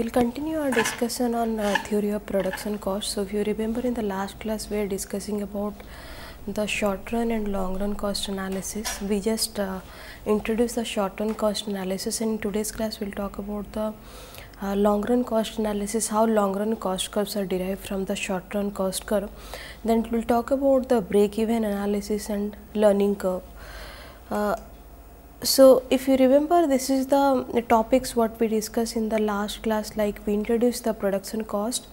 We'll continue our discussion on uh, theory of production cost. So if you remember in the last class we are discussing about the short run and long run cost analysis. We just uh, introduced the short run cost analysis and in today's class we'll talk about the uh, long run cost analysis, how long run cost curves are derived from the short run cost curve. Then we'll talk about the break even analysis and learning curve. Uh, so, if you remember this is the topics what we discussed in the last class like we introduced the production cost,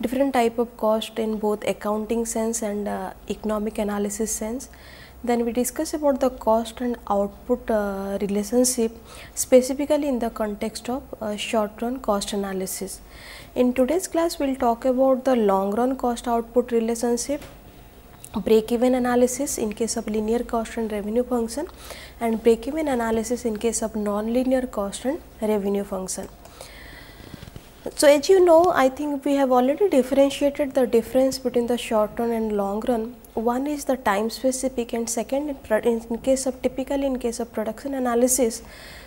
different type of cost in both accounting sense and uh, economic analysis sense. Then we discuss about the cost and output uh, relationship specifically in the context of uh, short run cost analysis. In today's class we will talk about the long run cost output relationship break even analysis in case of linear cost and revenue function and break-even analysis in case of nonlinear cost and revenue function. So, as you know I think we have already differentiated the difference between the short run and long run. One is the time specific and second in, in case of typically in case of production analysis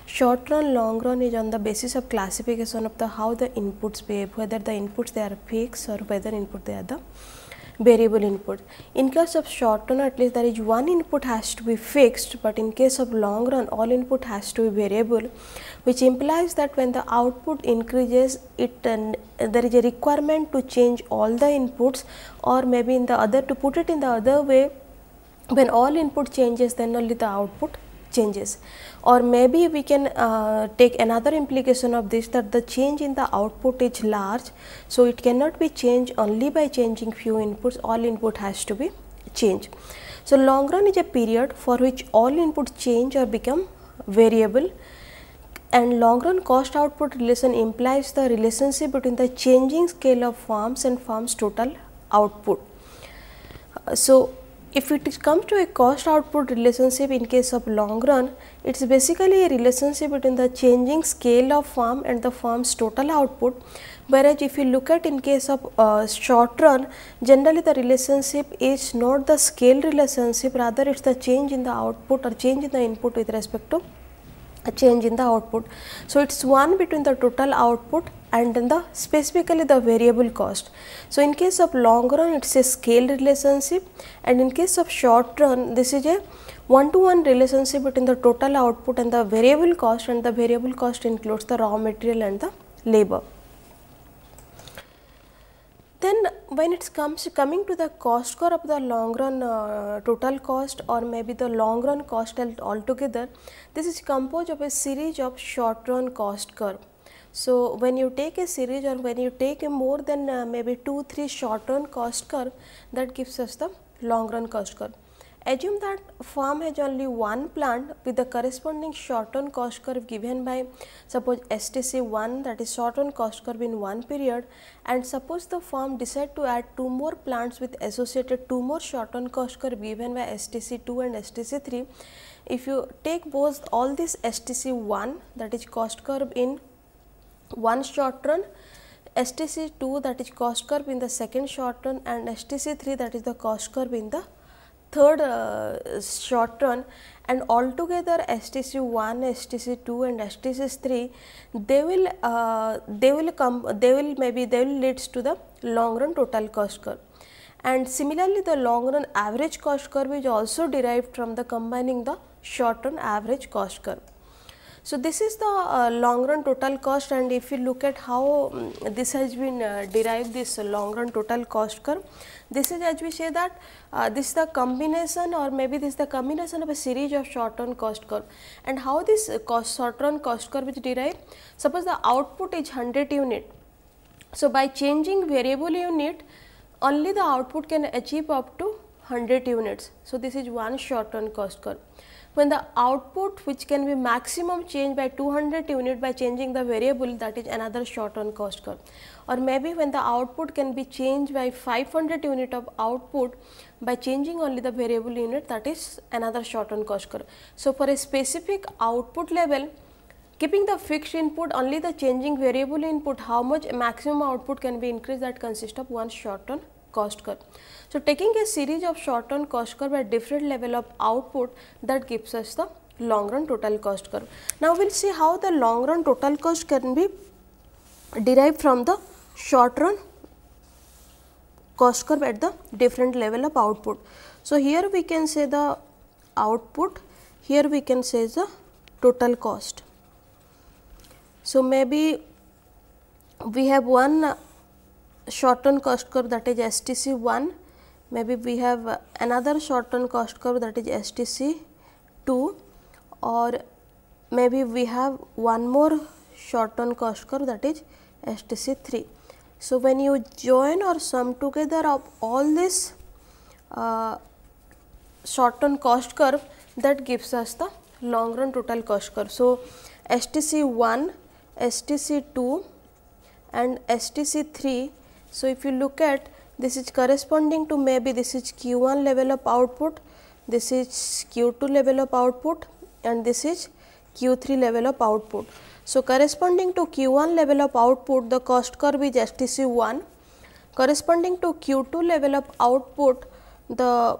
short run long run is on the basis of classification of the how the inputs behave whether the inputs they are fixed or whether input they are the variable input. In case of short run at least there is one input has to be fixed, but in case of long run all input has to be variable which implies that when the output increases it uh, there is a requirement to change all the inputs or maybe in the other to put it in the other way when all input changes then only the output changes or maybe we can uh, take another implication of this that the change in the output is large. So, it cannot be changed only by changing few inputs all input has to be changed. So, long run is a period for which all inputs change or become variable and long run cost output relation implies the relationship between the changing scale of farms and farms total output. Uh, so, if it comes to a cost output relationship in case of long run it is basically a relationship between the changing scale of firm and the firm's total output whereas if you look at in case of uh, short run generally the relationship is not the scale relationship rather it is the change in the output or change in the input with respect to a change in the output. So, it is one between the total output and then the specifically the variable cost. So, in case of long run it is a scale relationship and in case of short run this is a one to one relationship between the total output and the variable cost and the variable cost includes the raw material and the labor. Then when it comes coming to the cost curve of the long run uh, total cost or maybe the long run cost altogether, this is composed of a series of short run cost curve. So, when you take a series or when you take a more than uh, maybe 2-3 short run cost curve that gives us the long run cost curve. Assume that farm has only one plant with the corresponding short run cost curve given by suppose STC1 that is short short-run cost curve in one period and suppose the farm decide to add two more plants with associated two more short run cost curve given by STC2 and STC3. If you take both all this STC1 that is cost curve in one short run STC2 that is cost curve in the second short run and STC3 that is the cost curve in the third uh, short run and altogether STC1, STC2 and STC3 they will uh, they will come they will maybe they will leads to the long run total cost curve and similarly the long run average cost curve is also derived from the combining the short run average cost curve. So, this is the uh, long run total cost and if you look at how um, this has been uh, derived this long run total cost curve, this is as we say that uh, this is the combination or maybe this is the combination of a series of short run cost curve and how this uh, cost short run cost curve is derived. Suppose the output is 100 unit. So, by changing variable unit only the output can achieve up to 100 units. So, this is one short run cost curve when the output which can be maximum changed by 200 unit by changing the variable that is another short run cost curve or maybe when the output can be changed by 500 unit of output by changing only the variable unit that is another short run cost curve. So, for a specific output level keeping the fixed input only the changing variable input how much maximum output can be increased that consists of one short run cost curve. So, taking a series of short run cost curve at different level of output that gives us the long run total cost curve. Now, we will see how the long run total cost can be derived from the short run cost curve at the different level of output. So, here we can say the output, here we can say the total cost. So, maybe we have one short run cost curve that is STC 1 maybe we have another short run cost curve that is STC 2 or maybe we have one more short run cost curve that is STC 3. So, when you join or sum together of all this uh, short run cost curve that gives us the long run total cost curve. So, STC 1, STC 2 and STC 3 so, if you look at this is corresponding to maybe this is Q1 level of output, this is Q2 level of output and this is Q3 level of output. So, corresponding to Q1 level of output the cost curve is STC 1, corresponding to Q2 level of output the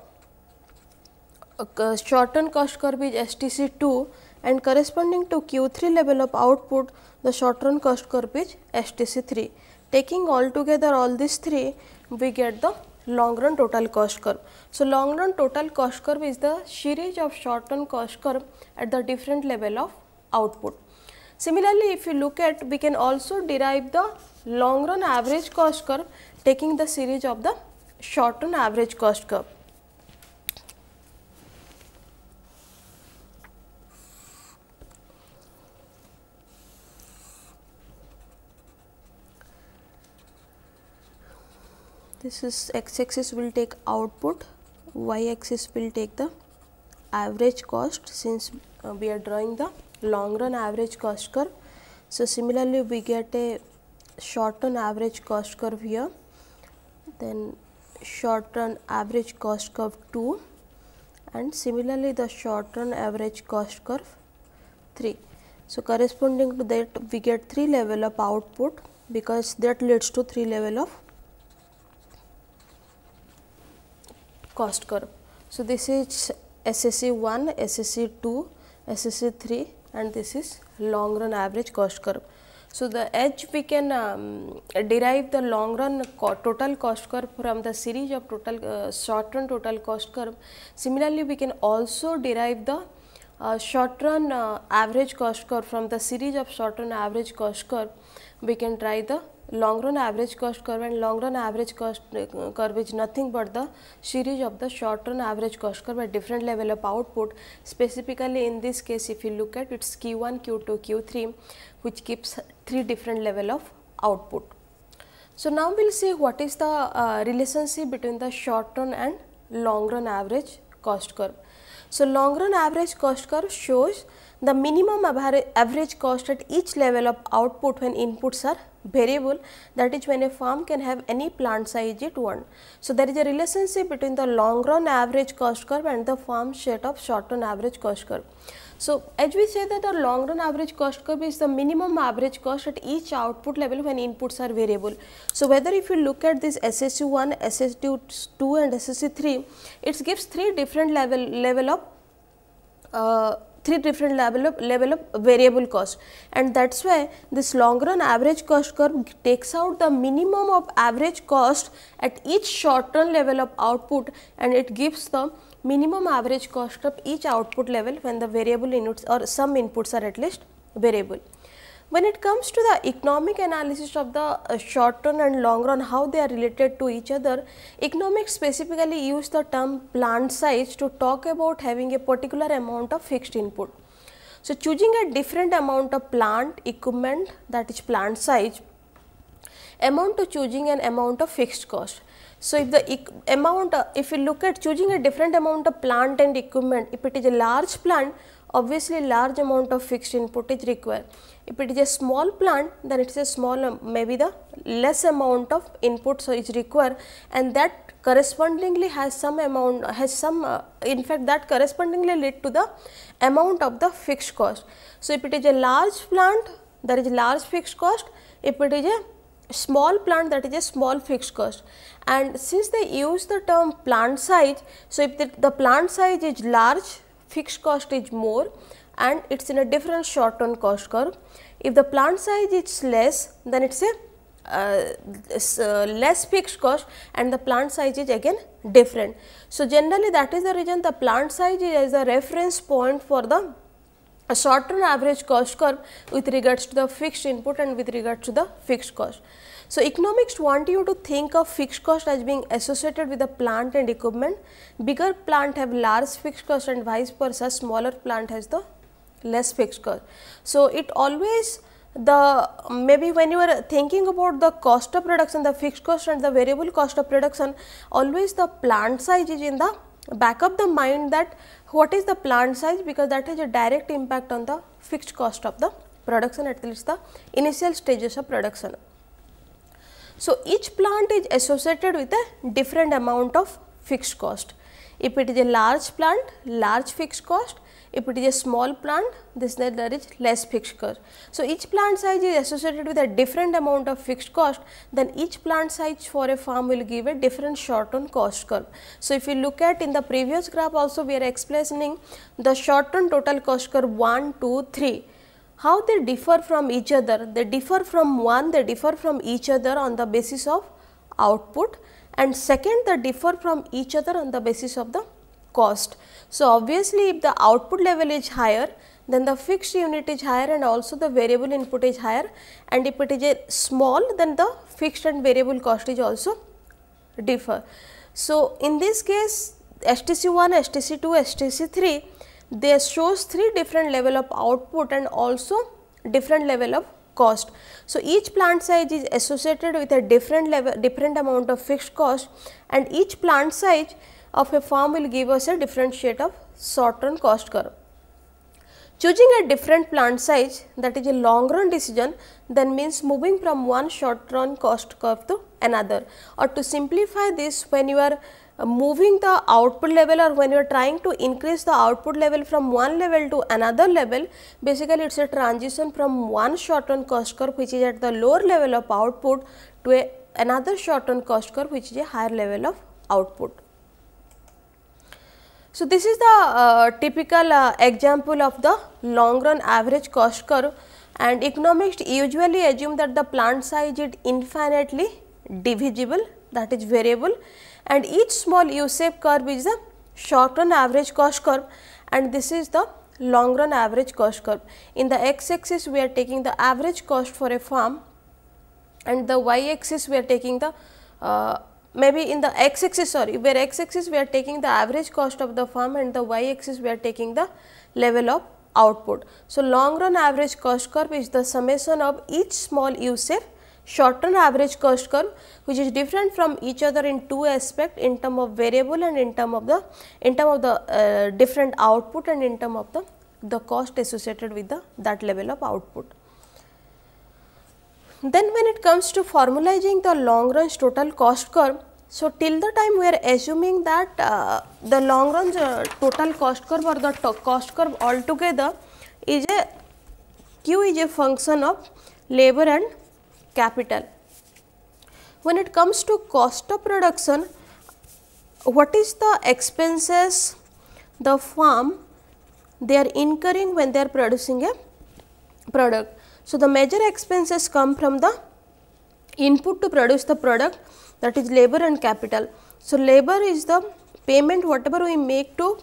uh, shortened cost curve is STC 2 and corresponding to Q3 level of output the short run cost curve is STC3. Taking all together, all these three, we get the long run total cost curve. So, long run total cost curve is the series of short run cost curve at the different level of output. Similarly, if you look at we can also derive the long run average cost curve taking the series of the short run average cost curve. this is x axis will take output y axis will take the average cost since uh, we are drawing the long run average cost curve so similarly we get a short run average cost curve here then short run average cost curve 2 and similarly the short run average cost curve 3 so corresponding to that we get three level of output because that leads to three level of cost curve so this is S S C one S S C two S S C three and this is long run average cost curve so the as we can derive the long run total cost curve from the series of total short run total cost curve similarly we can also derive the short run average cost curve from the series of short run average cost कर we can try the long run average cost curve and long run average cost uh, curve is nothing but the series of the short run average cost curve at different level of output specifically in this case if you look at it's q1 q2 q3 which gives three different level of output so now we'll see what is the uh, relationship between the short run and long run average cost curve so long run average cost curve shows the minimum average cost at each level of output when inputs are variable that is when a farm can have any plant size it want. So, there is a relationship between the long run average cost curve and the farm set of short run average cost curve. So, as we say that the long run average cost curve is the minimum average cost at each output level when inputs are variable. So, whether if you look at this SSU1, SSU2 and SSU3, it gives three different level, level of uh, three different level of, level of variable cost and that is why this long run average cost curve takes out the minimum of average cost at each short run level of output and it gives the minimum average cost of each output level when the variable inputs or some inputs are at least variable. When it comes to the economic analysis of the uh, short run and long run, how they are related to each other, economics specifically use the term plant size to talk about having a particular amount of fixed input. So, choosing a different amount of plant equipment that is plant size amount to choosing an amount of fixed cost. So, if the amount, uh, if you look at choosing a different amount of plant and equipment, if it is a large plant, obviously large amount of fixed input is required. If it is a small plant then it is a small um, maybe the less amount of input so is required and that correspondingly has some amount has some uh, in fact that correspondingly lead to the amount of the fixed cost. So, if it is a large plant there is large fixed cost if it is a small plant that is a small fixed cost and since they use the term plant size. So, if the, the plant size is large fixed cost is more and it is in a different short term cost curve. If the plant size is less then it is a uh, uh, less fixed cost and the plant size is again different. So, generally that is the reason the plant size is a reference point for the short term average cost curve with regards to the fixed input and with regards to the fixed cost. So, economics want you to think of fixed cost as being associated with the plant and equipment. Bigger plant have large fixed cost and vice versa smaller plant has the less fixed cost. So, it always the maybe when you are thinking about the cost of production, the fixed cost and the variable cost of production, always the plant size is in the back of the mind that what is the plant size because that has a direct impact on the fixed cost of the production at least the initial stages of production. So, each plant is associated with a different amount of fixed cost. If it is a large plant, large fixed cost. If it is a small plant, this there is less fixed cost. So, each plant size is associated with a different amount of fixed cost, then each plant size for a farm will give a different short term cost curve. So, if you look at in the previous graph also we are explaining the short term total cost curve 1, 2, 3 how they differ from each other? They differ from one, they differ from each other on the basis of output and second they differ from each other on the basis of the cost. So, obviously, if the output level is higher then the fixed unit is higher and also the variable input is higher and if it is a small then the fixed and variable cost is also differ. So, in this case STC 1, STC 2, STC 3 they shows three different level of output and also different level of cost. So, each plant size is associated with a different level different amount of fixed cost and each plant size of a farm will give us a different shade of short run cost curve. Choosing a different plant size that is a long run decision then means moving from one short run cost curve to another or to simplify this when you are uh, moving the output level or when you are trying to increase the output level from one level to another level basically it is a transition from one short run cost curve which is at the lower level of output to a, another short run cost curve which is a higher level of output. So, this is the uh, typical uh, example of the long run average cost curve and economists usually assume that the plant size is infinitely divisible that is variable and each small U-shaped curve is the short run average cost curve and this is the long run average cost curve. In the x axis we are taking the average cost for a farm and the y axis we are taking the uh, maybe in the x axis sorry where x axis we are taking the average cost of the farm and the y axis we are taking the level of output. So, long run average cost curve is the summation of each small U shape short run average cost curve which is different from each other in two aspect in term of variable and in term of the in term of the uh, different output and in term of the the cost associated with the that level of output. Then when it comes to formalizing the long run total cost curve, so till the time we are assuming that uh, the long run uh, total cost curve or the cost curve altogether is a q is a function of labor and capital. When it comes to cost of production, what is the expenses the farm they are incurring when they are producing a product. So, the major expenses come from the input to produce the product that is labor and capital. So, labor is the payment whatever we make to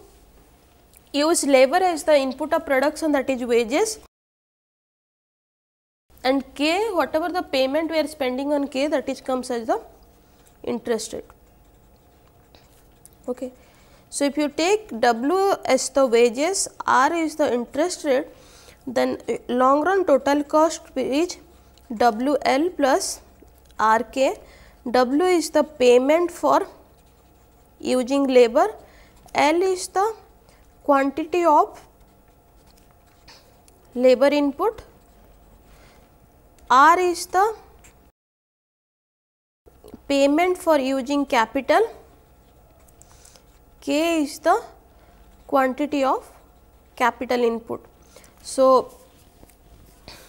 use labor as the input of production that is wages and k whatever the payment we are spending on k that is comes as the interest rate. Okay. So, if you take W as the wages, R is the interest rate, then long run total cost is WL plus RK. W is the payment for using labor, L is the quantity of labor input R is the payment for using capital, K is the quantity of capital input. So,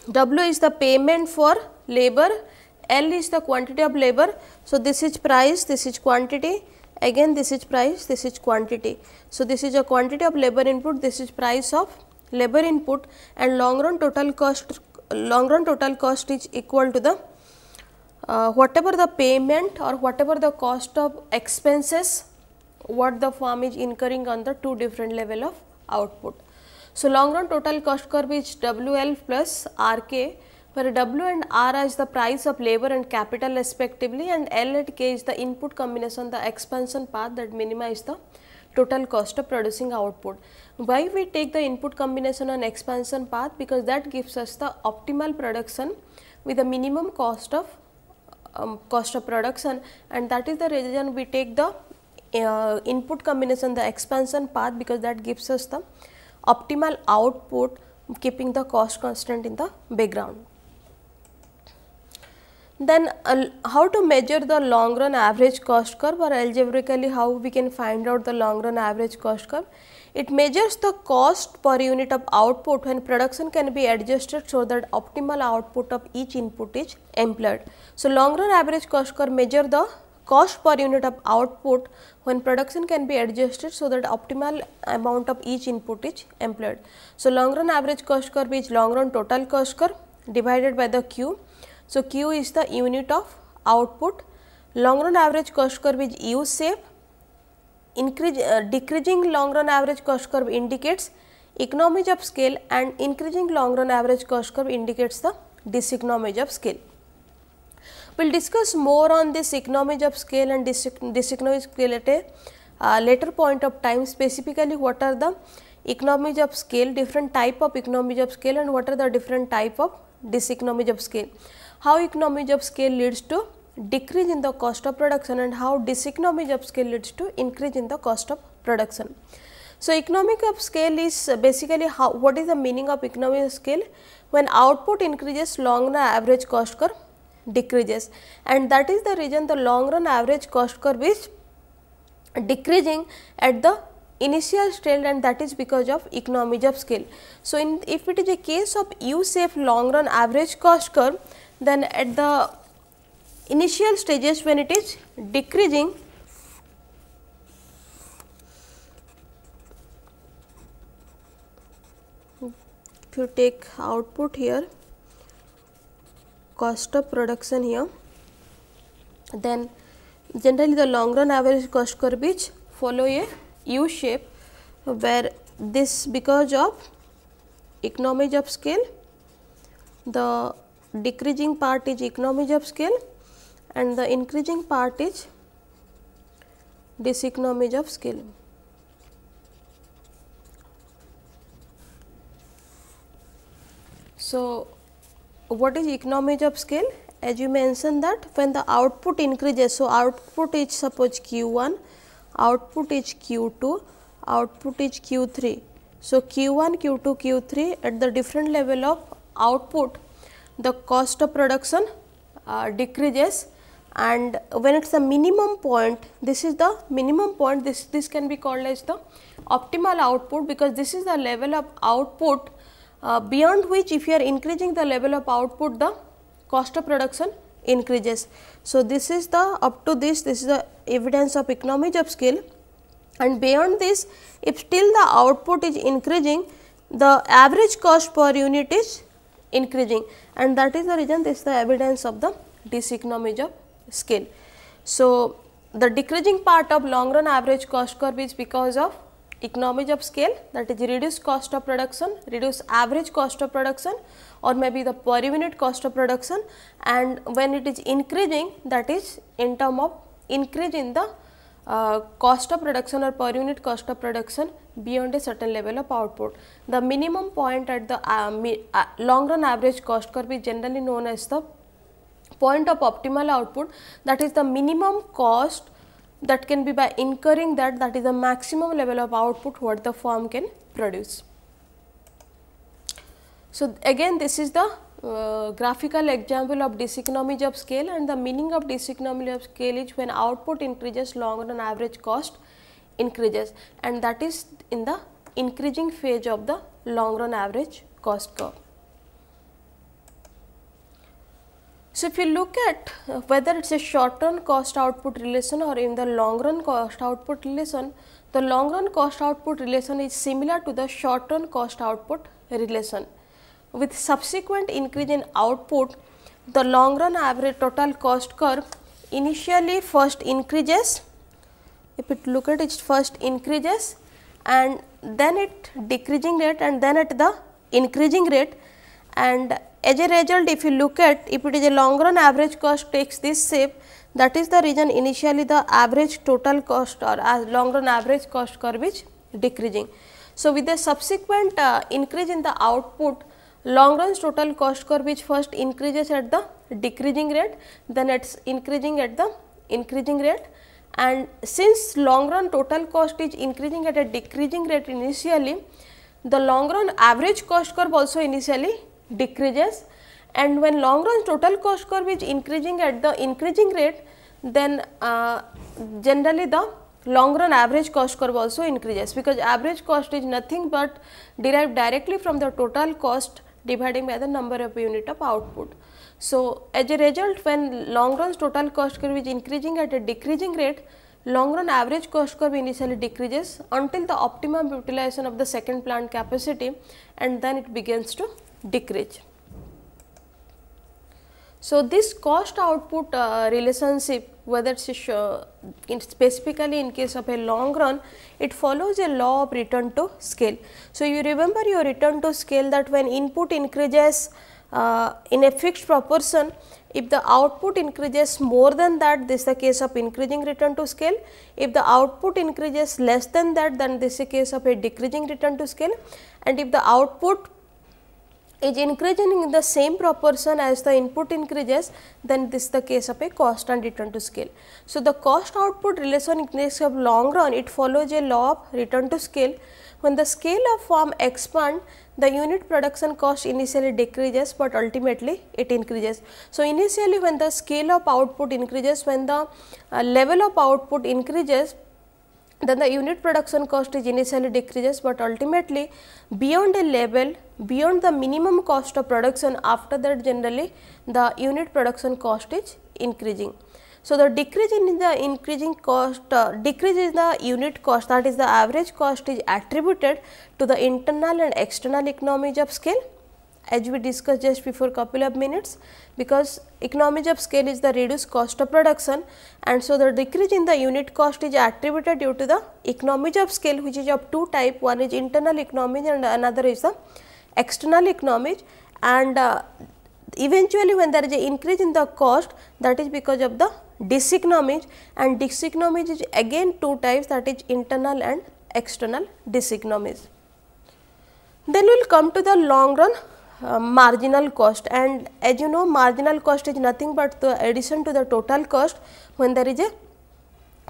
W is the payment for labor, L is the quantity of labor. So, this is price, this is quantity, again this is price, this is quantity. So, this is a quantity of labor input, this is price of labor input and long run total cost long run total cost is equal to the uh, whatever the payment or whatever the cost of expenses what the firm is incurring on the two different level of output. So, long run total cost curve is WL plus RK where W and R is the price of labor and capital respectively and L and K is the input combination the expansion path that minimize the total cost of producing output. Why we take the input combination and expansion path because that gives us the optimal production with a minimum cost of um, cost of production and that is the reason we take the uh, input combination the expansion path because that gives us the optimal output keeping the cost constant in the background. Then uh, how to measure the long run average cost curve or algebraically how we can find out the long run average cost curve it measures the cost per unit of output when production can be adjusted so that optimal output of each input is employed. So, long run average cost curve measure the cost per unit of output when production can be adjusted so that optimal amount of each input is employed. So, long run average cost curve is long run total cost curve divided by the Q. So, Q is the unit of output. Long run average cost curve is U safe increase, uh, decreasing long run average cost curve indicates economies of scale and increasing long run average cost curve indicates the diseconomies of scale. We will discuss more on this economies of scale and diseconomies of scale at a uh, later point of time specifically what are the economies of scale, different type of economies of scale and what are the different type of diseconomies of scale. How economies of scale leads to decrease in the cost of production and how diseconomies of scale leads to increase in the cost of production. So, economic of scale is basically how what is the meaning of economic of scale when output increases long run average cost curve decreases and that is the reason the long run average cost curve is decreasing at the initial stage and that is because of economies of scale. So, in if it is a case of U shape long run average cost curve then at the initial stages when it is decreasing if you take output here cost of production here then generally the long run average cost curve is follow a u shape where this because of economies of scale the decreasing part is economies of scale and the increasing part is diseconomies of scale. So, what is economies of scale? As you mentioned that when the output increases, so output is suppose Q1, output is Q2, output is Q3. So, Q1, Q2, Q3 at the different level of output, the cost of production uh, decreases and when it is a minimum point this is the minimum point this this can be called as the optimal output because this is the level of output uh, beyond which if you are increasing the level of output the cost of production increases. So, this is the up to this this is the evidence of economies of scale and beyond this if still the output is increasing the average cost per unit is increasing and that is the reason this is the evidence of the diseconomies of skin. So, the decreasing part of long run average cost curve is because of economies of scale that is reduced cost of production, reduced average cost of production or maybe the per unit cost of production and when it is increasing that is in term of increase in the uh, cost of production or per unit cost of production beyond a certain level of output. The minimum point at the uh, uh, long run average cost curve is generally known as the point of optimal output that is the minimum cost that can be by incurring that that is the maximum level of output what the firm can produce. So, again this is the uh, graphical example of diseconomies of scale and the meaning of diseconomy of scale is when output increases long run average cost increases and that is in the increasing phase of the long run average cost curve. So, if you look at uh, whether it is a short run cost output relation or in the long run cost output relation, the long run cost output relation is similar to the short run cost output relation. With subsequent increase in output, the long run average total cost curve initially first increases, if it look at it first increases and then it decreasing rate and then at the increasing rate and as a result, if you look at if it is a long run average cost takes this shape that is the reason initially the average total cost or uh, long run average cost curve is decreasing. So, with the subsequent uh, increase in the output long run total cost curve which first increases at the decreasing rate then it is increasing at the increasing rate and since long run total cost is increasing at a decreasing rate initially the long run average cost curve also initially decreases and when long run total cost curve is increasing at the increasing rate then uh, generally the long run average cost curve also increases because average cost is nothing but derived directly from the total cost dividing by the number of unit of output. So, as a result when long run total cost curve is increasing at a decreasing rate, long run average cost curve initially decreases until the optimum utilization of the second plant capacity and then it begins to decrease. So, this cost output uh, relationship whether uh, in specifically in case of a long run it follows a law of return to scale. So, you remember your return to scale that when input increases uh, in a fixed proportion if the output increases more than that this is the case of increasing return to scale if the output increases less than that then this is a case of a decreasing return to scale and if the output is increasing in the same proportion as the input increases, then this is the case of a cost and return to scale. So, the cost output relation in case of long run, it follows a law of return to scale. When the scale of farm expand, the unit production cost initially decreases, but ultimately it increases. So, initially when the scale of output increases, when the uh, level of output increases, then the unit production cost is initially decreases, but ultimately beyond a level beyond the minimum cost of production after that generally the unit production cost is increasing. So, the decrease in the increasing cost uh, decrease in the unit cost that is the average cost is attributed to the internal and external economies of scale as we discussed just before couple of minutes because economies of scale is the reduced cost of production and so the decrease in the unit cost is attributed due to the economies of scale which is of two type one is internal economies and another is the external economies and uh, eventually when there is a increase in the cost that is because of the diseconomies and diseconomies is again two types that is internal and external diseconomies. Then we will come to the long run uh, marginal cost and as you know marginal cost is nothing but the addition to the total cost when there is a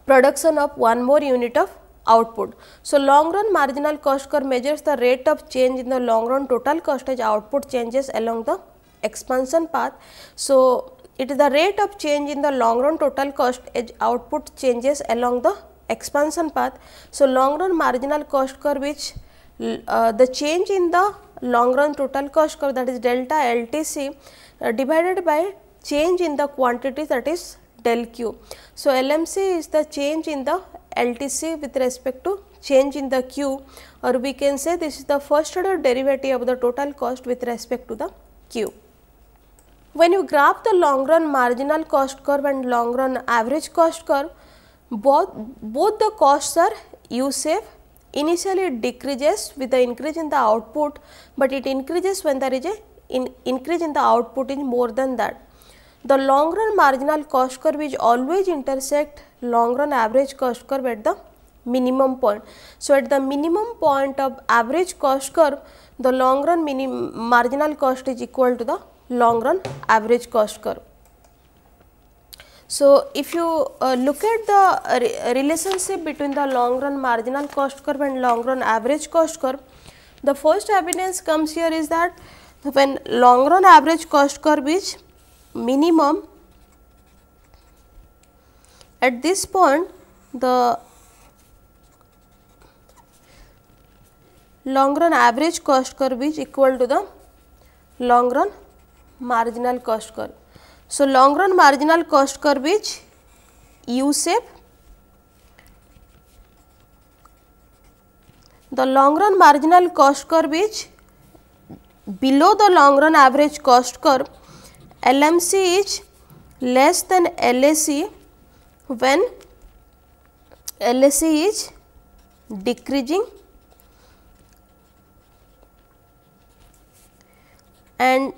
production of one more unit of output. So, long run marginal cost curve measures the rate of change in the long run total cost as output changes along the expansion path. So, it is the rate of change in the long run total cost as output changes along the expansion path. So, long run marginal cost curve which uh, the change in the long run total cost curve that is delta LTC uh, divided by change in the quantity that is del Q. So, LMC is the change in the LTC with respect to change in the Q or we can say this is the first order derivative of the total cost with respect to the Q. When you graph the long run marginal cost curve and long run average cost curve, both, both the costs are U safe Initially it decreases with the increase in the output, but it increases when there is a in increase in the output is more than that. The long run marginal cost curve is always intersect long run average cost curve at the minimum point. So, at the minimum point of average cost curve, the long run marginal cost is equal to the long run average cost curve. So, if you uh, look at the uh, re uh, relationship between the long run marginal cost curve and long run average cost curve, the first evidence comes here is that when long run average cost curve is minimum at this point the long run average cost curve is equal to the long run marginal cost curve. So, long run marginal cost curve is U shape. The long run marginal cost curve is below the long run average cost curve. LMC is less than LAC when LAC is decreasing and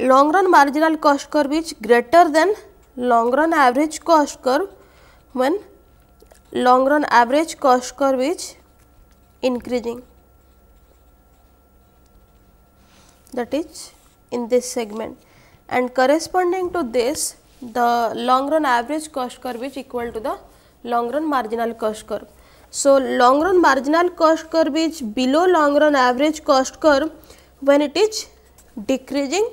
long run marginal cost curve is greater than long run average cost curve when long run average cost curve is increasing that is in this segment and corresponding to this the long run average cost curve is equal to the long run marginal cost curve. So, long run marginal cost curve is below long run average cost curve when it is decreasing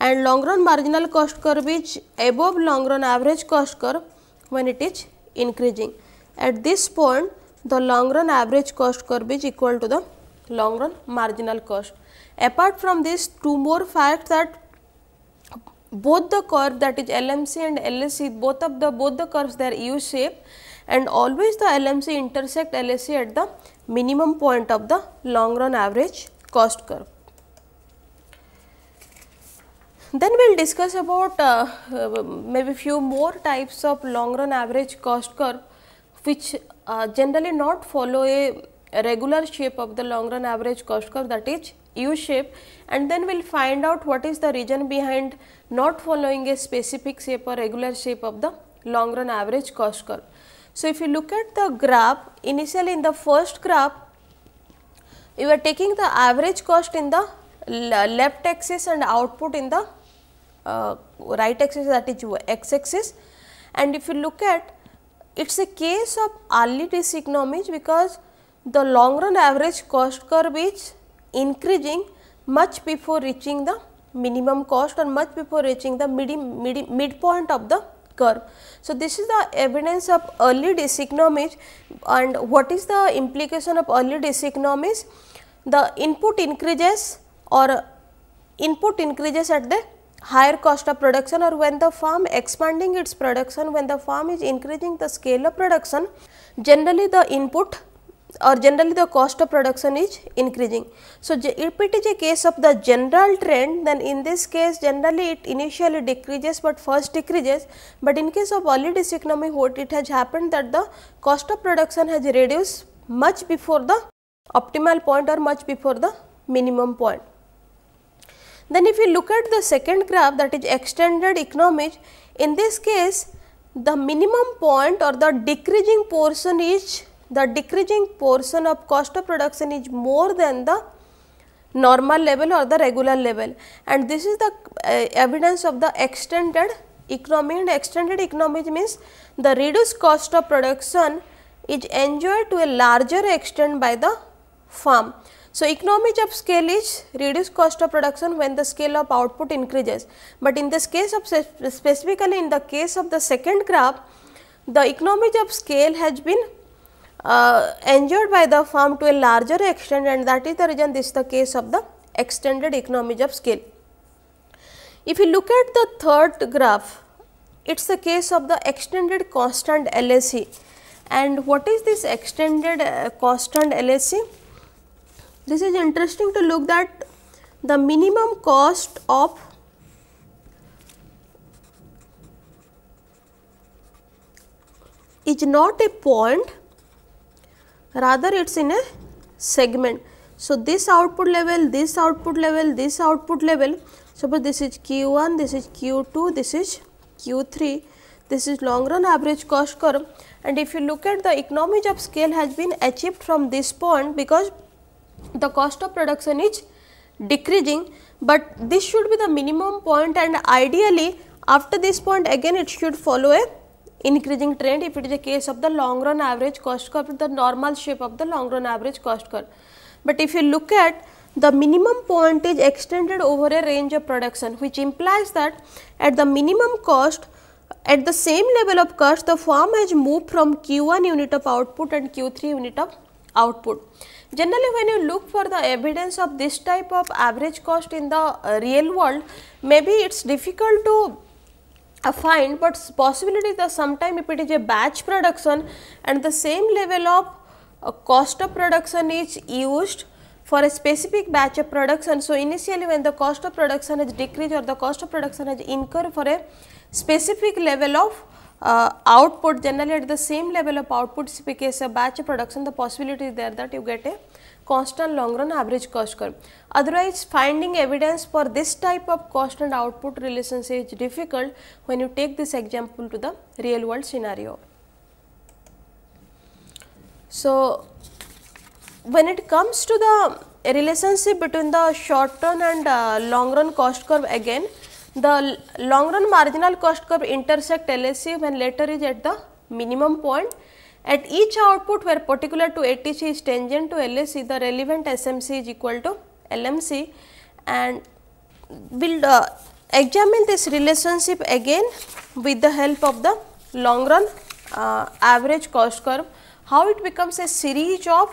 and long run marginal cost curve is above long run average cost curve when it is increasing. At this point the long run average cost curve is equal to the long run marginal cost. Apart from this two more facts that both the curve that is LMC and LSC both of the both the curves they are U shape and always the LMC intersect LSC at the minimum point of the long run average cost curve. Then we will discuss about uh, uh, maybe few more types of long run average cost curve which uh, generally not follow a regular shape of the long run average cost curve that is U shape and then we will find out what is the reason behind not following a specific shape or regular shape of the long run average cost curve. So, if you look at the graph initially in the first graph you are taking the average cost in the left axis and output in the uh, right axis that is x axis and if you look at it is a case of early diseconomies because the long run average cost curve is increasing much before reaching the minimum cost or much before reaching the midi, midi, midpoint of the curve. So, this is the evidence of early diseconomies and what is the implication of early diseconomies? The input increases or input increases at the higher cost of production or when the farm expanding its production, when the farm is increasing the scale of production, generally the input or generally the cost of production is increasing. So, if it is a case of the general trend then in this case generally it initially decreases but first decreases, but in case of Olidice economy what it has happened that the cost of production has reduced much before the optimal point or much before the minimum point. Then if you look at the second graph that is extended economic, in this case the minimum point or the decreasing portion is the decreasing portion of cost of production is more than the normal level or the regular level and this is the uh, evidence of the extended economy and extended economy means the reduced cost of production is enjoyed to a larger extent by the farm. So, economies of scale is reduce cost of production when the scale of output increases, but in this case of specifically in the case of the second graph, the economies of scale has been uh, enjoyed by the firm to a larger extent and that is the reason this is the case of the extended economies of scale. If you look at the third graph, it is the case of the extended constant LAC and what is this extended uh, constant LAC? this is interesting to look that the minimum cost of is not a point rather it is in a segment. So, this output level, this output level, this output level suppose this is Q1, this is Q2, this is Q3, this is long run average cost curve and if you look at the economies of scale has been achieved from this point because the cost of production is decreasing, but this should be the minimum point and ideally after this point again it should follow a increasing trend if it is a case of the long run average cost curve the normal shape of the long run average cost curve. But if you look at the minimum point is extended over a range of production which implies that at the minimum cost at the same level of cost the firm has moved from Q1 unit of output and Q3 unit of output. Generally when you look for the evidence of this type of average cost in the uh, real world, maybe it is difficult to uh, find, but possibility that sometime if it is a batch production and the same level of uh, cost of production is used for a specific batch of production. So, initially when the cost of production has decreased or the cost of production has incurred for a specific level of uh, output generally at the same level of output because a batch production the possibility is there that you get a constant long run average cost curve. Otherwise finding evidence for this type of cost and output relationship is difficult when you take this example to the real world scenario. So, when it comes to the relationship between the short run and uh, long run cost curve again the long run marginal cost curve intersect LSE when later is at the minimum point. At each output where particular to ATC is tangent to LSC, the relevant SMC is equal to LMC and we will uh, examine this relationship again with the help of the long run uh, average cost curve, how it becomes a series of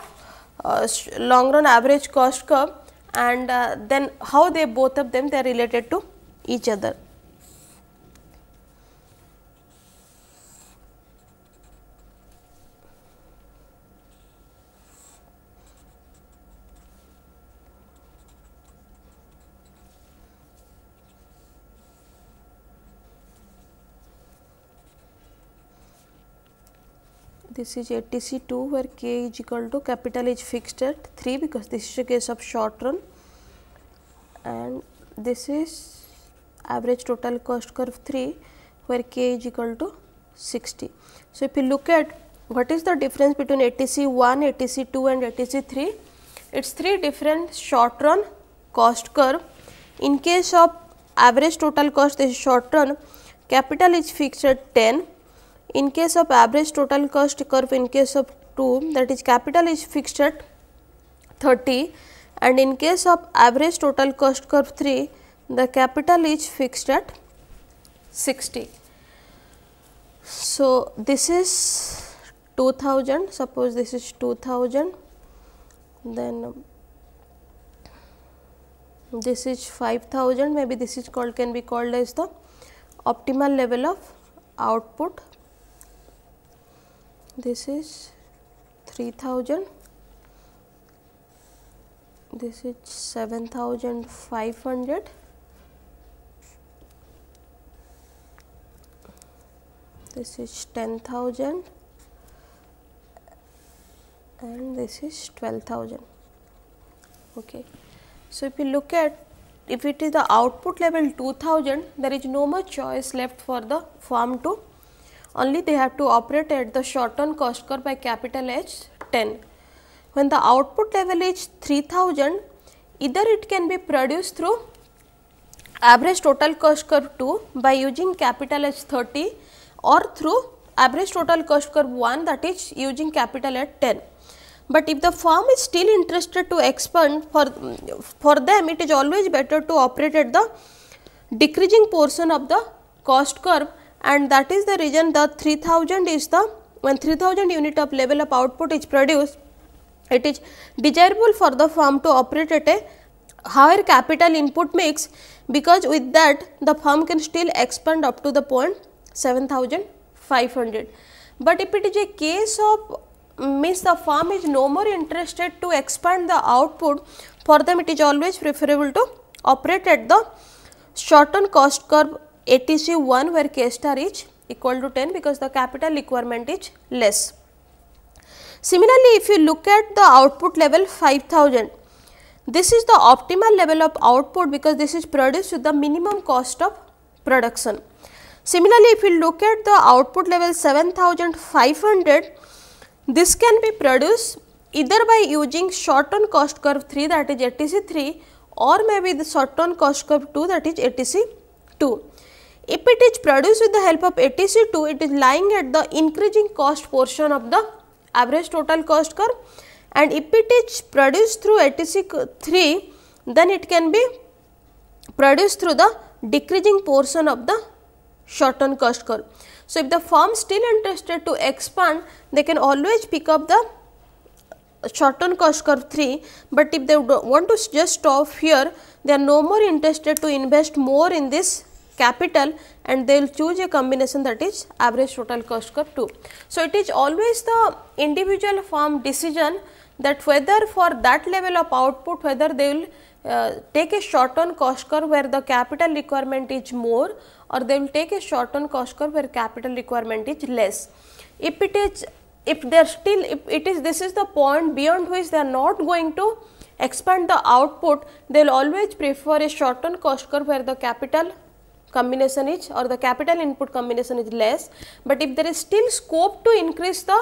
uh, long run average cost curve and uh, then how they both of them they are related to each other. this is ATC2 where k is equal to capital H fixed at 3 because this is a case of short run and this is average total cost curve 3 where k is equal to 60. So, if you look at what is the difference between ATC 1, ATC 2 and ATC 3? It is 3 different short run cost curve. In case of average total cost is short run, capital is fixed at 10. In case of average total cost curve in case of 2 that is capital is fixed at 30 and in case of average total cost curve 3 the capital is fixed at 60. So, this is 2000 suppose this is 2000 then this is 5000 maybe this is called can be called as the optimal level of output this is 3000 this is 7500 this is 10000 and this is 12000 okay so if you look at if it is the output level 2000 there is no more choice left for the firm to only they have to operate at the short term cost curve by capital H 10 when the output level is 3000 either it can be produced through average total cost curve 2 by using capital H 30 or through average total cost curve 1 that is using capital at 10. But if the firm is still interested to expand for, for them it is always better to operate at the decreasing portion of the cost curve and that is the reason the 3000 is the when 3000 unit of level of output is produced it is desirable for the firm to operate at a higher capital input mix because with that the firm can still expand up to the point 7500. But if it is a case of means the firm is no more interested to expand the output for them it is always preferable to operate at the shortened cost curve ATC 1 where K star is equal to 10 because the capital requirement is less. Similarly, if you look at the output level 5000, this is the optimal level of output because this is produced with the minimum cost of production. Similarly, if you look at the output level 7500, this can be produced either by using short on cost curve 3 that is ATC 3 or maybe the short on cost curve 2 that is ATC 2. If it is produced with the help of ATC 2, it is lying at the increasing cost portion of the average total cost curve and if it is produced through ATC 3, then it can be produced through the decreasing portion of the short cost curve. So, if the firm still interested to expand they can always pick up the short cost curve 3, but if they want to just stop here they are no more interested to invest more in this capital and they will choose a combination that is average total cost curve 2. So, it is always the individual firm decision that whether for that level of output whether they will uh, take a short cost curve where the capital requirement is more or they will take a short on cost curve where capital requirement is less. If it is if they are still if it is this is the point beyond which they are not going to expand the output, they will always prefer a short on cost curve where the capital combination is or the capital input combination is less, but if there is still scope to increase the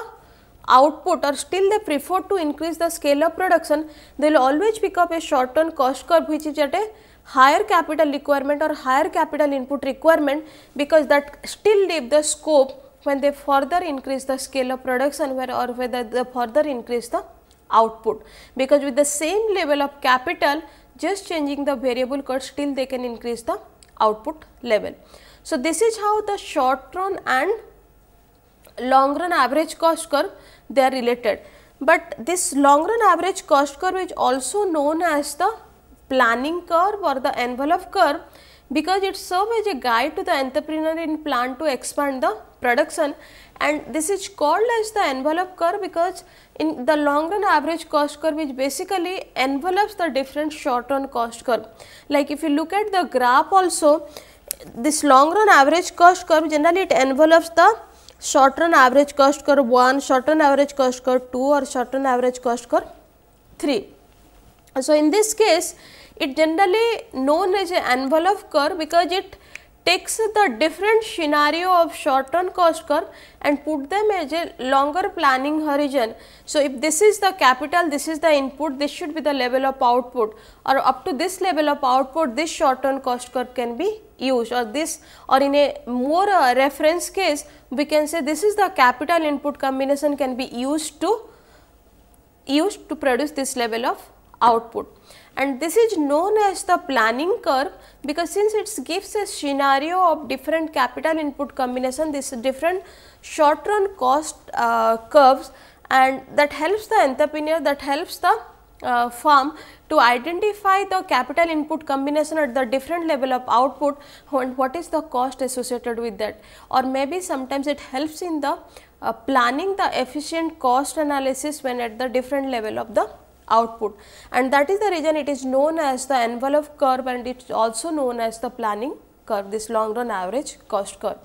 output or still they prefer to increase the scale of production, they will always pick up a short term cost curve which is at a higher capital requirement or higher capital input requirement because that still leave the scope when they further increase the scale of production where or whether they further increase the output because with the same level of capital just changing the variable cost still they can increase the output level. So, this is how the short run and long run average cost curve they are related, but this long run average cost curve is also known as the planning curve or the envelope curve because it serves as a guide to the entrepreneur in plan to expand the production and this is called as the envelope curve because in the long run average cost curve which basically envelopes the different short run cost curve. Like if you look at the graph also this long run average cost curve generally it envelopes the short run average cost curve 1, short run average cost curve 2 or short run average cost curve 3. So, in this case it generally known as an envelope curve because it takes the different scenario of short run cost curve and put them as a longer planning horizon. So, if this is the capital, this is the input, this should be the level of output or up to this level of output, this short run cost curve can be used or this or in a more uh, reference case, we can say this is the capital input combination can be used to used to produce this level of output and this is known as the planning curve because since it gives a scenario of different capital input combination this different short run cost uh, curves and that helps the entrepreneur that helps the uh, firm to identify the capital input combination at the different level of output and what is the cost associated with that or maybe sometimes it helps in the uh, planning the efficient cost analysis when at the different level of the output and that is the reason it is known as the envelope curve and it is also known as the planning curve this long run average cost curve.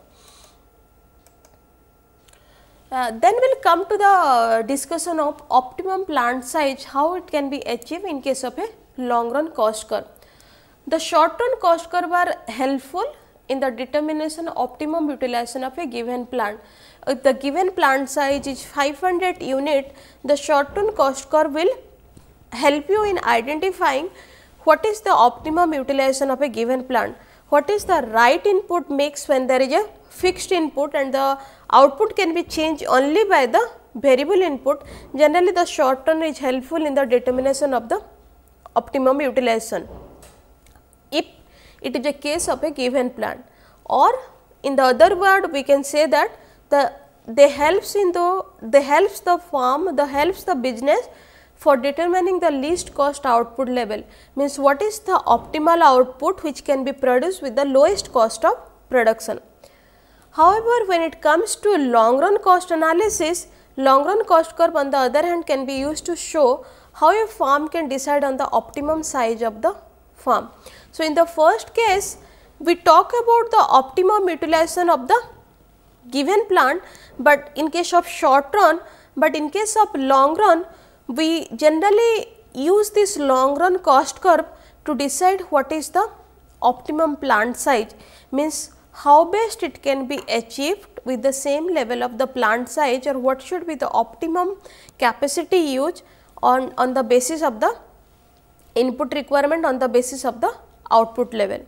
Uh, then we will come to the uh, discussion of optimum plant size, how it can be achieved in case of a long run cost curve. The short run cost curve are helpful in the determination optimum utilization of a given plant. If the given plant size is 500 unit, the short run cost curve will help you in identifying what is the optimum utilization of a given plant, what is the right input mix when there is a fixed input and the output can be changed only by the variable input. Generally, the short term is helpful in the determination of the optimum utilization if it is a case of a given plant or in the other word we can say that the they helps in the they helps the farm the helps the business for determining the least cost output level means what is the optimal output which can be produced with the lowest cost of production. However, when it comes to long run cost analysis, long run cost curve on the other hand can be used to show how a farm can decide on the optimum size of the farm. So, in the first case we talk about the optimum utilization of the given plant, but in case of short run, but in case of long run we generally use this long run cost curve to decide what is the optimum plant size means how best it can be achieved with the same level of the plant size or what should be the optimum capacity used on, on the basis of the input requirement on the basis of the output level.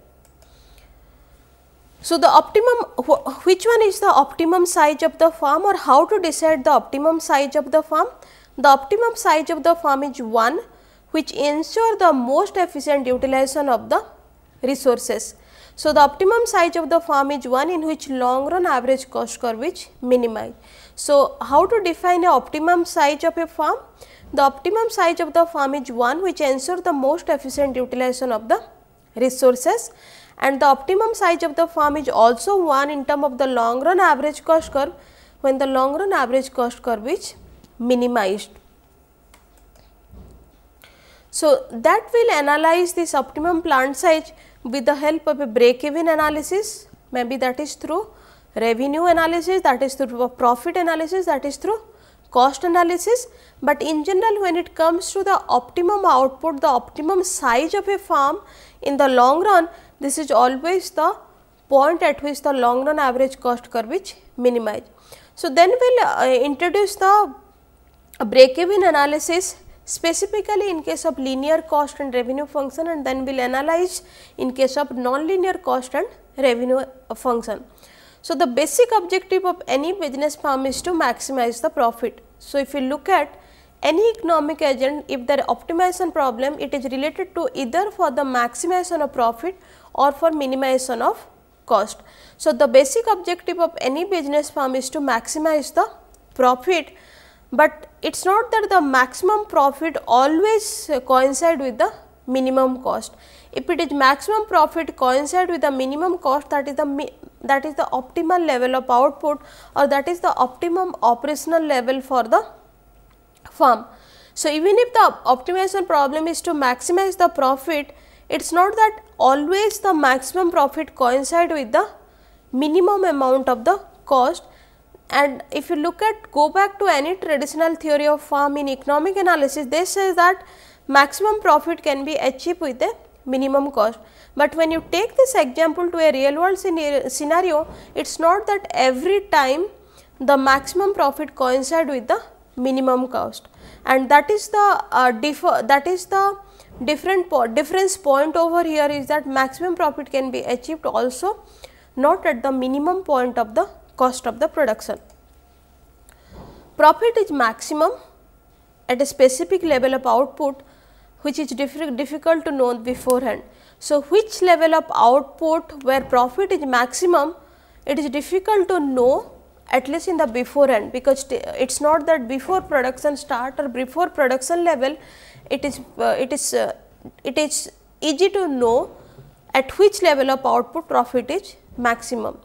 So, the optimum wh which one is the optimum size of the farm or how to decide the optimum size of the farm? The optimum size of the firm is 1 which ensure the most efficient utilization of the resources. So, the optimum size of the firm is one in which long run average cost curve is minimized. So, how to define a optimum size of a firm? The optimum size of the firm is one which ensure the most efficient utilization of the resources and the optimum size of the firm is also one in term of the long run average cost curve when the long run average cost curve is minimized. So, that will analyze this optimum plant size with the help of a break even analysis maybe that is through revenue analysis that is through profit analysis that is through cost analysis. But in general when it comes to the optimum output the optimum size of a farm in the long run this is always the point at which the long run average cost curve is minimized. So, then we will uh, introduce the a break-even analysis specifically in case of linear cost and revenue function and then we will analyze in case of non-linear cost and revenue uh, function. So, the basic objective of any business firm is to maximize the profit. So, if you look at any economic agent, if there optimization problem, it is related to either for the maximization of profit or for minimization of cost. So, the basic objective of any business firm is to maximize the profit but it is not that the maximum profit always coincide with the minimum cost. If it is maximum profit coincide with the minimum cost that is the that is the optimal level of output or that is the optimum operational level for the firm. So, even if the optimization problem is to maximize the profit, it is not that always the maximum profit coincide with the minimum amount of the cost, and if you look at go back to any traditional theory of firm in economic analysis, they say that maximum profit can be achieved with a minimum cost. But when you take this example to a real world scenario, it is not that every time the maximum profit coincide with the minimum cost and that is the uh, differ, that is the different po difference point over here is that maximum profit can be achieved also not at the minimum point of the cost of the production. Profit is maximum at a specific level of output which is difficult to know beforehand. So, which level of output where profit is maximum it is difficult to know at least in the beforehand because it is not that before production start or before production level it is uh, it is uh, it is easy to know at which level of output profit is maximum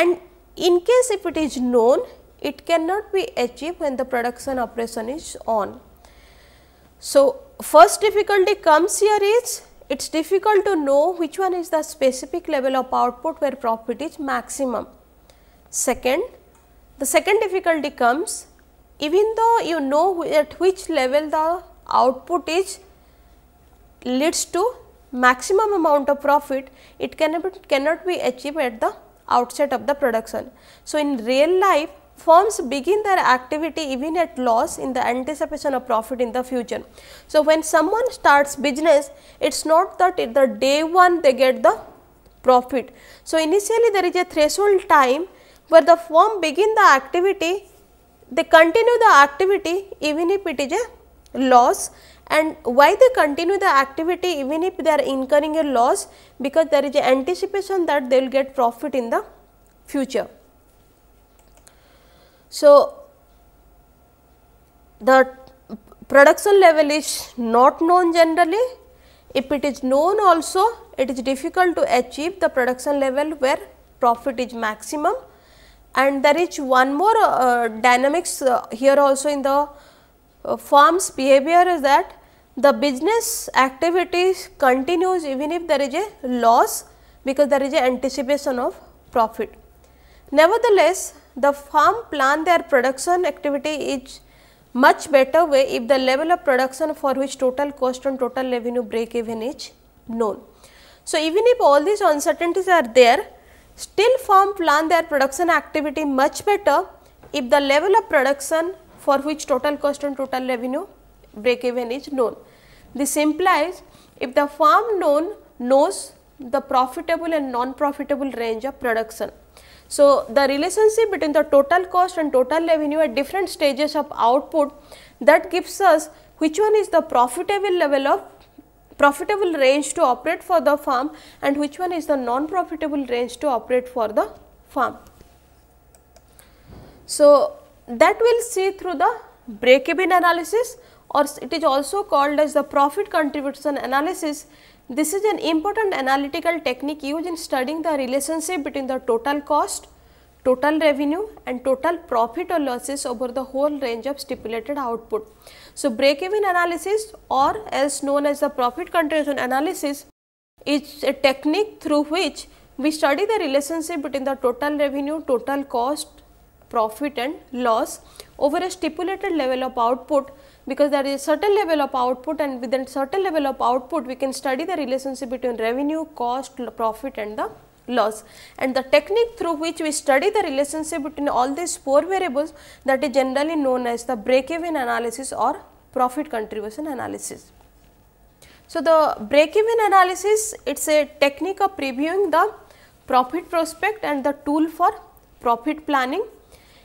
and in case if it is known, it cannot be achieved when the production operation is on. So, first difficulty comes here is it is difficult to know which one is the specific level of output where profit is maximum. Second, the second difficulty comes even though you know at which level the output is leads to maximum amount of profit, it cannot, cannot be achieved at the outset of the production. So, in real life firms begin their activity even at loss in the anticipation of profit in the future. So, when someone starts business it is not that the day one they get the profit. So, initially there is a threshold time where the firm begin the activity they continue the activity even if it is a loss and why they continue the activity even if they are incurring a loss because there is an anticipation that they will get profit in the future. So, the production level is not known generally. If it is known also, it is difficult to achieve the production level where profit is maximum. And there is one more uh, dynamics uh, here also in the uh, behavior is that the business activities continues even if there is a loss because there is a anticipation of profit. Nevertheless, the firm plan their production activity is much better way if the level of production for which total cost and total revenue break even is known. So, even if all these uncertainties are there, still firm plan their production activity much better if the level of production for which total cost and total revenue break even is known. This implies if the farm known knows the profitable and non profitable range of production. So, the relationship between the total cost and total revenue at different stages of output that gives us which one is the profitable level of profitable range to operate for the farm and which one is the non profitable range to operate for the farm. So, that will see through the break even analysis or it is also called as the profit contribution analysis. This is an important analytical technique used in studying the relationship between the total cost, total revenue and total profit or losses over the whole range of stipulated output. So, break even analysis or as known as the profit contribution analysis is a technique through which we study the relationship between the total revenue, total cost, profit and loss over a stipulated level of output because there is certain level of output and within certain level of output we can study the relationship between revenue, cost, profit and the loss. And the technique through which we study the relationship between all these four variables that is generally known as the break-even analysis or profit contribution analysis. So, the break-even analysis it is a technique of previewing the profit prospect and the tool for profit planning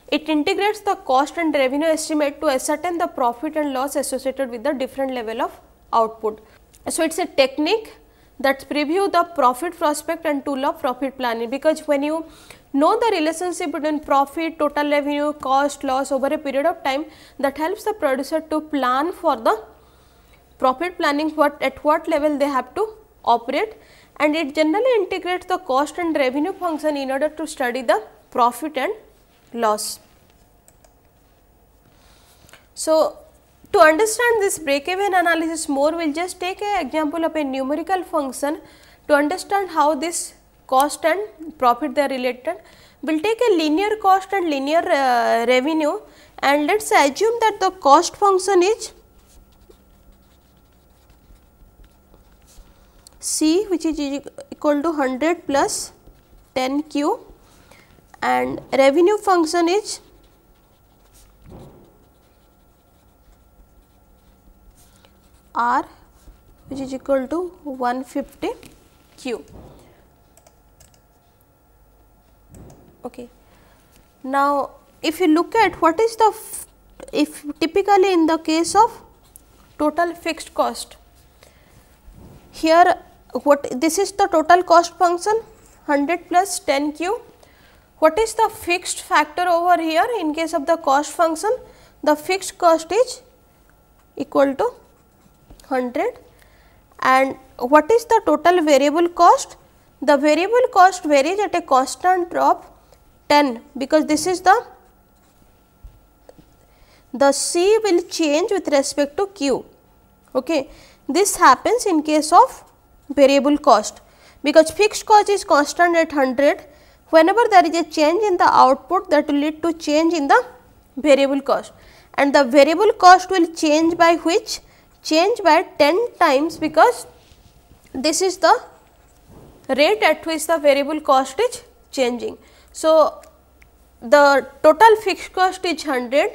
it integrates the cost and revenue estimate to ascertain the profit and loss associated with the different level of output. So, it is a technique that preview the profit prospect and tool of profit planning because when you know the relationship between profit, total revenue, cost, loss over a period of time that helps the producer to plan for the profit planning what at what level they have to operate and it generally integrates the cost and revenue function in order to study the profit and loss. So, to understand this break even analysis more, we will just take an example of a numerical function to understand how this cost and profit they are related. We will take a linear cost and linear uh, revenue and let us assume that the cost function is C which is equal to 100 plus 10 Q and revenue function is R which is equal to 150 Q. Okay. Now, if you look at what is the if typically in the case of total fixed cost, here what this is the total cost function 100 plus 10 Q what is the fixed factor over here in case of the cost function? The fixed cost is equal to 100 and what is the total variable cost? The variable cost varies at a constant drop 10 because this is the the C will change with respect to Q. Okay. This happens in case of variable cost because fixed cost is constant at 100 whenever there is a change in the output that will lead to change in the variable cost and the variable cost will change by which change by 10 times because this is the rate at which the variable cost is changing. So, the total fixed cost is 100,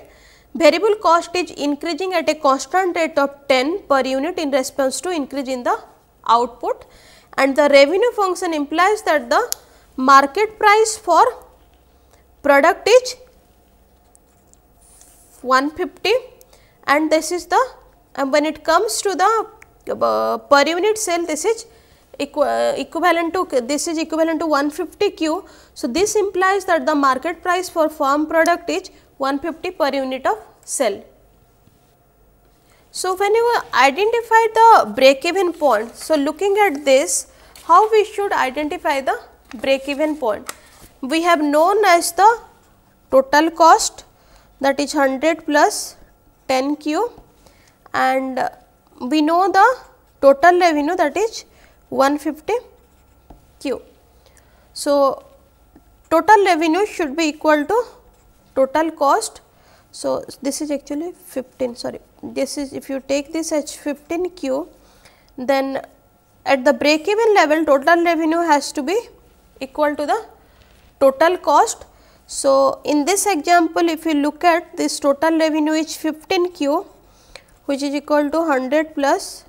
variable cost is increasing at a constant rate of 10 per unit in response to increase in the output and the revenue function implies that the market price for product is 150 and this is the and when it comes to the uh, per unit sale this is equ equivalent to this is equivalent to 150 q. So, this implies that the market price for farm product is 150 per unit of sale. So, when you identify the break even point, so looking at this how we should identify the break even point. We have known as the total cost that is 100 plus 10 Q and we know the total revenue that is 150 Q. So, total revenue should be equal to total cost. So, this is actually 15 sorry this is if you take this as 15 Q then at the break even level total revenue has to be equal to the total cost. So, in this example if you look at this total revenue is 15 Q which is equal to 100 plus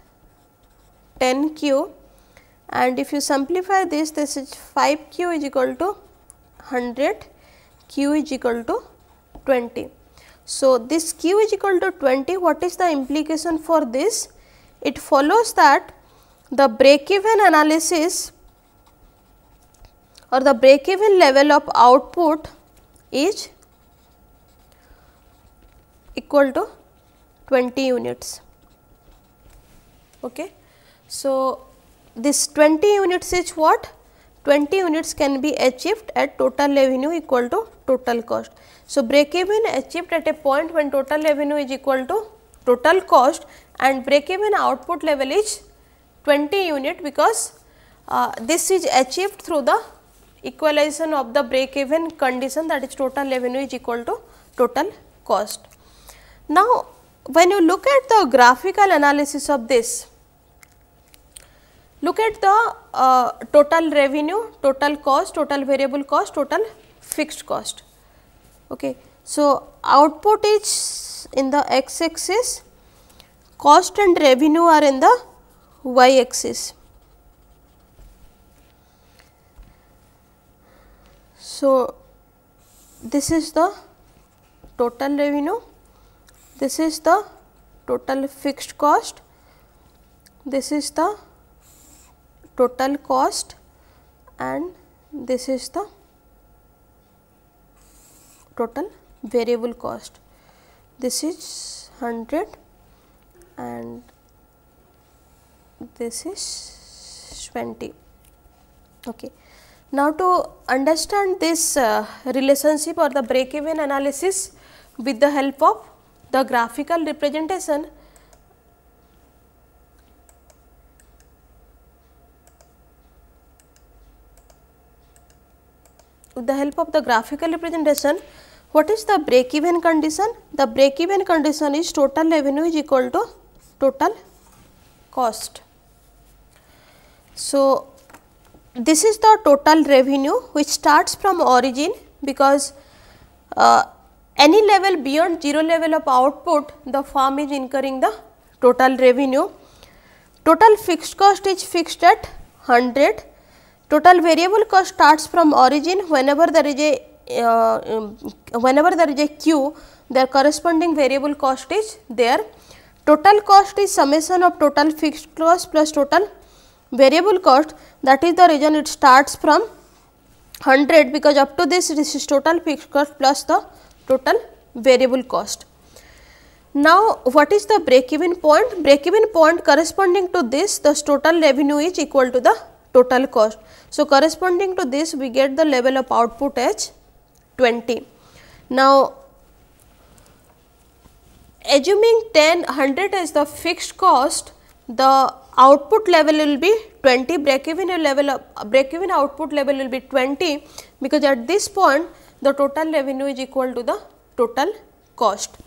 10 Q and if you simplify this this is 5 Q is equal to 100 Q is equal to 20. So, this Q is equal to 20 what is the implication for this? It follows that the break even analysis or the break even level of output is equal to 20 units. Okay. So, this 20 units is what? 20 units can be achieved at total revenue equal to total cost. So, break even achieved at a point when total revenue is equal to total cost and break even output level is 20 unit because uh, this is achieved through the equalization of the break even condition that is total revenue is equal to total cost. Now, when you look at the graphical analysis of this, look at the uh, total revenue, total cost, total variable cost, total fixed cost. Okay. So, output is in the x axis, cost and revenue are in the y axis. So, this is the total revenue, this is the total fixed cost, this is the total cost and this is the total variable cost. This is 100 and this is 20. Okay. Now to understand this uh, relationship or the break even analysis with the help of the graphical representation, with the help of the graphical representation, what is the break even condition? The break even condition is total revenue is equal to total cost. So, this is the total revenue which starts from origin because uh, any level beyond 0 level of output the firm is incurring the total revenue. Total fixed cost is fixed at 100, total variable cost starts from origin whenever there is a uh, um, whenever there is a q their corresponding variable cost is there. Total cost is summation of total fixed cost plus total variable cost that is the reason it starts from 100 because up to this this is total fixed cost plus the total variable cost. Now, what is the break even point? Break even point corresponding to this the total revenue is equal to the total cost. So, corresponding to this we get the level of output as 20. Now, assuming 10 100 as the fixed cost the output level will be 20 break even level break even output level will be 20 because at this point the total revenue is equal to the total cost.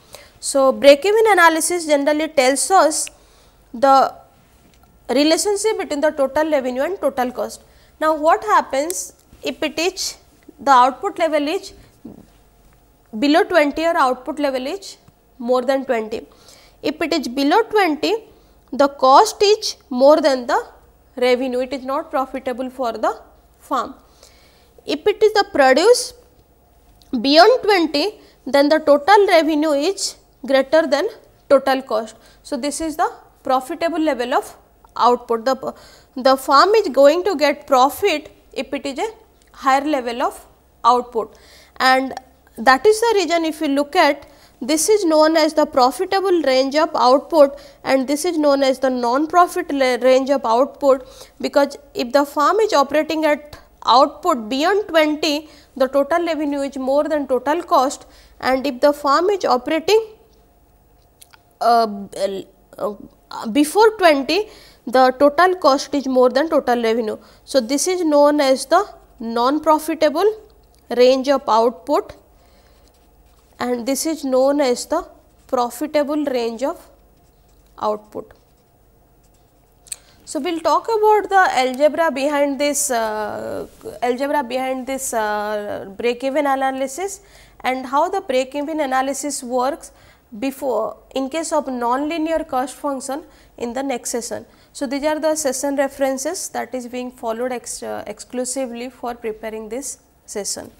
So, break even analysis generally tells us the relationship between the total revenue and total cost. Now, what happens if it is the output level is below 20 or output level is more than 20. If it is below 20, the cost is more than the revenue, it is not profitable for the farm. If it is the produce beyond 20, then the total revenue is greater than total cost. So, this is the profitable level of output. The, the farm is going to get profit if it is a higher level of output and that is the reason if you look at this is known as the profitable range of output and this is known as the non-profit range of output because if the firm is operating at output beyond 20, the total revenue is more than total cost and if the firm is operating uh, uh, before 20, the total cost is more than total revenue. So, this is known as the non-profitable range of output and this is known as the profitable range of output. So, we will talk about the algebra behind this uh, algebra behind this uh, break even analysis and how the break even analysis works before in case of nonlinear cost function in the next session. So, these are the session references that is being followed ex uh, exclusively for preparing this session.